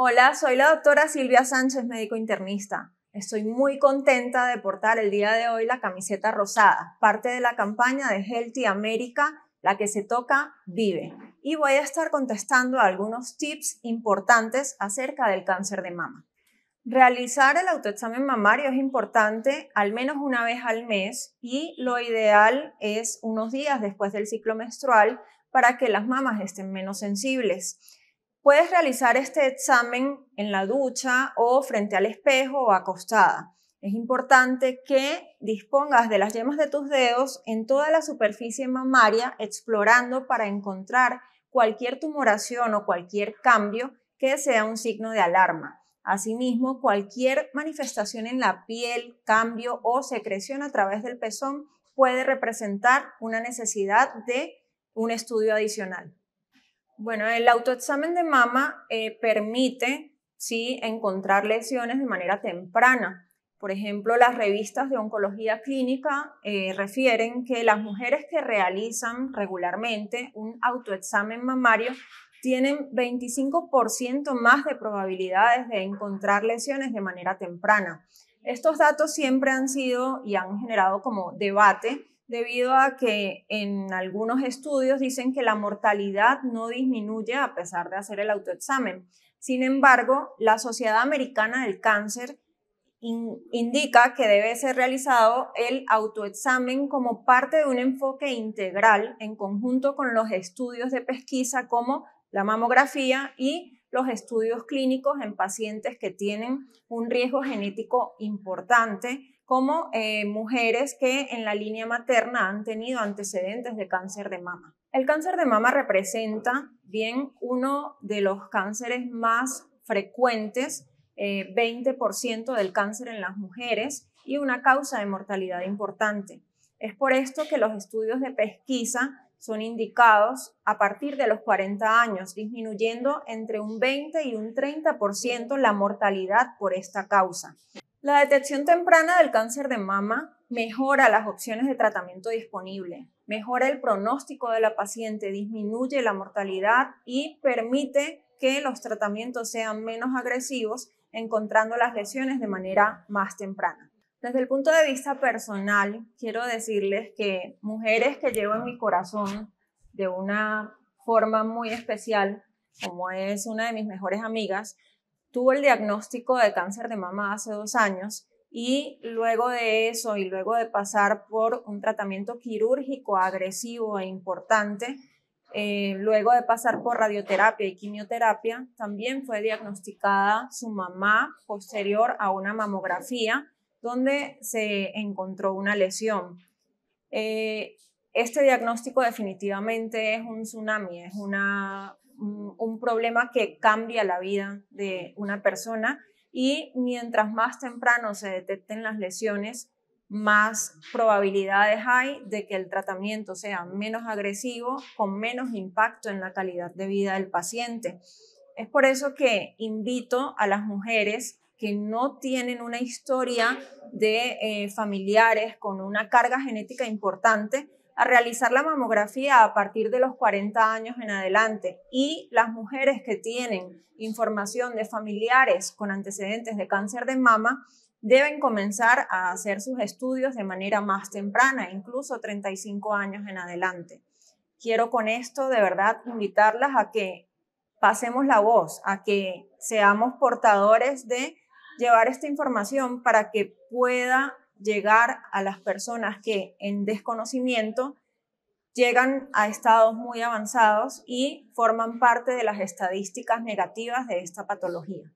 Hola, soy la doctora Silvia Sánchez, médico internista. Estoy muy contenta de portar el día de hoy la camiseta rosada, parte de la campaña de Healthy America, la que se toca vive. Y voy a estar contestando algunos tips importantes acerca del cáncer de mama. Realizar el autoexamen mamario es importante al menos una vez al mes y lo ideal es unos días después del ciclo menstrual para que las mamas estén menos sensibles. Puedes realizar este examen en la ducha o frente al espejo o acostada. Es importante que dispongas de las yemas de tus dedos en toda la superficie mamaria explorando para encontrar cualquier tumoración o cualquier cambio que sea un signo de alarma. Asimismo, cualquier manifestación en la piel, cambio o secreción a través del pezón puede representar una necesidad de un estudio adicional. Bueno, el autoexamen de mama eh, permite sí, encontrar lesiones de manera temprana. Por ejemplo, las revistas de oncología clínica eh, refieren que las mujeres que realizan regularmente un autoexamen mamario tienen 25% más de probabilidades de encontrar lesiones de manera temprana. Estos datos siempre han sido y han generado como debate debido a que en algunos estudios dicen que la mortalidad no disminuye a pesar de hacer el autoexamen. Sin embargo, la Sociedad Americana del Cáncer indica que debe ser realizado el autoexamen como parte de un enfoque integral en conjunto con los estudios de pesquisa como la mamografía y los estudios clínicos en pacientes que tienen un riesgo genético importante como eh, mujeres que en la línea materna han tenido antecedentes de cáncer de mama. El cáncer de mama representa bien uno de los cánceres más frecuentes, 20% eh, del cáncer en las mujeres y una causa de mortalidad importante. Es por esto que los estudios de pesquisa son indicados a partir de los 40 años, disminuyendo entre un 20 y un 30% la mortalidad por esta causa. La detección temprana del cáncer de mama mejora las opciones de tratamiento disponible, mejora el pronóstico de la paciente, disminuye la mortalidad y permite que los tratamientos sean menos agresivos, encontrando las lesiones de manera más temprana. Desde el punto de vista personal, quiero decirles que mujeres que llevo en mi corazón de una forma muy especial, como es una de mis mejores amigas, tuvo el diagnóstico de cáncer de mama hace dos años y luego de eso y luego de pasar por un tratamiento quirúrgico agresivo e importante, eh, luego de pasar por radioterapia y quimioterapia, también fue diagnosticada su mamá posterior a una mamografía donde se encontró una lesión. Eh, este diagnóstico definitivamente es un tsunami, es una un, problema que cambia la vida de una persona y mientras más temprano se detecten las lesiones, más probabilidades hay de que el tratamiento sea menos agresivo, con menos impacto en la calidad de vida del paciente. Es por eso que invito a las mujeres que no tienen una historia de eh, familiares con una carga genética importante a realizar la mamografía a partir de los 40 años en adelante y las mujeres que tienen información de familiares con antecedentes de cáncer de mama deben comenzar a hacer sus estudios de manera más temprana, incluso 35 años en adelante. Quiero con esto de verdad invitarlas a que pasemos la voz, a que seamos portadores de llevar esta información para que pueda llegar a las personas que en desconocimiento llegan a estados muy avanzados y forman parte de las estadísticas negativas de esta patología.